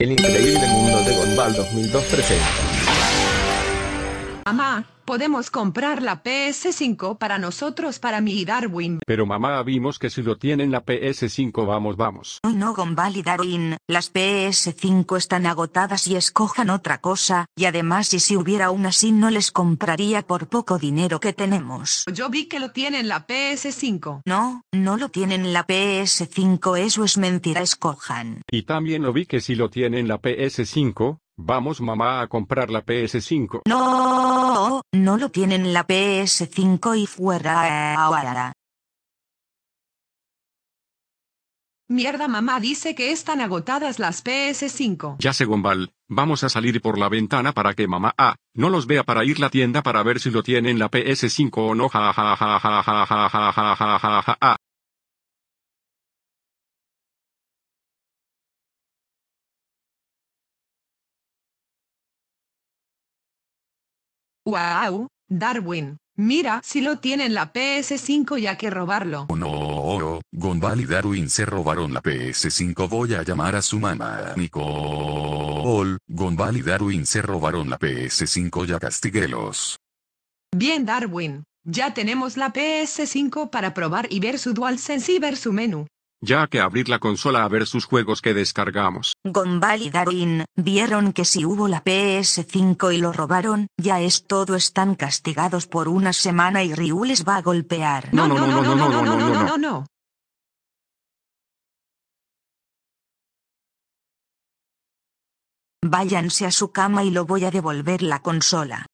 El increíble mundo de Gumball 2002 presenta Mamá, podemos comprar la PS5 para nosotros, para mí y Darwin. Pero mamá, vimos que si lo tienen la PS5, vamos, vamos. No, no, Gonval y Darwin, las PS5 están agotadas y escojan otra cosa, y además y si hubiera una así no les compraría por poco dinero que tenemos. Yo vi que lo tienen la PS5. No, no lo tienen la PS5, eso es mentira, escojan. Y también lo vi que si lo tienen la PS5, Vamos mamá a comprar la PS5. No, no lo tienen la PS5 y fuera Mierda mamá dice que están agotadas las PS5. Ya sé Gombal, vamos a salir por la ventana para que mamá A, no los vea para ir la tienda para ver si lo tienen la PS5 o no. Ja ¡Wow! Darwin, mira si lo tienen la PS5 ya que robarlo. Oh, no, oh, Gonval y Darwin se robaron la PS5 voy a llamar a su mamá. Nicole, Gonval y Darwin se robaron la PS5 ya castiguelos. Bien Darwin, ya tenemos la PS5 para probar y ver su DualSense y ver su menú ya que abrir la consola a ver sus juegos que descargamos. Gonbal y Darwin vieron que si hubo la PS5 y lo robaron, ya es todo están castigados por una semana y Ryu les va a golpear. No, no, no, no, no, no, no, no, no, no, no, no. Váyanse a su cama y lo voy a devolver la consola.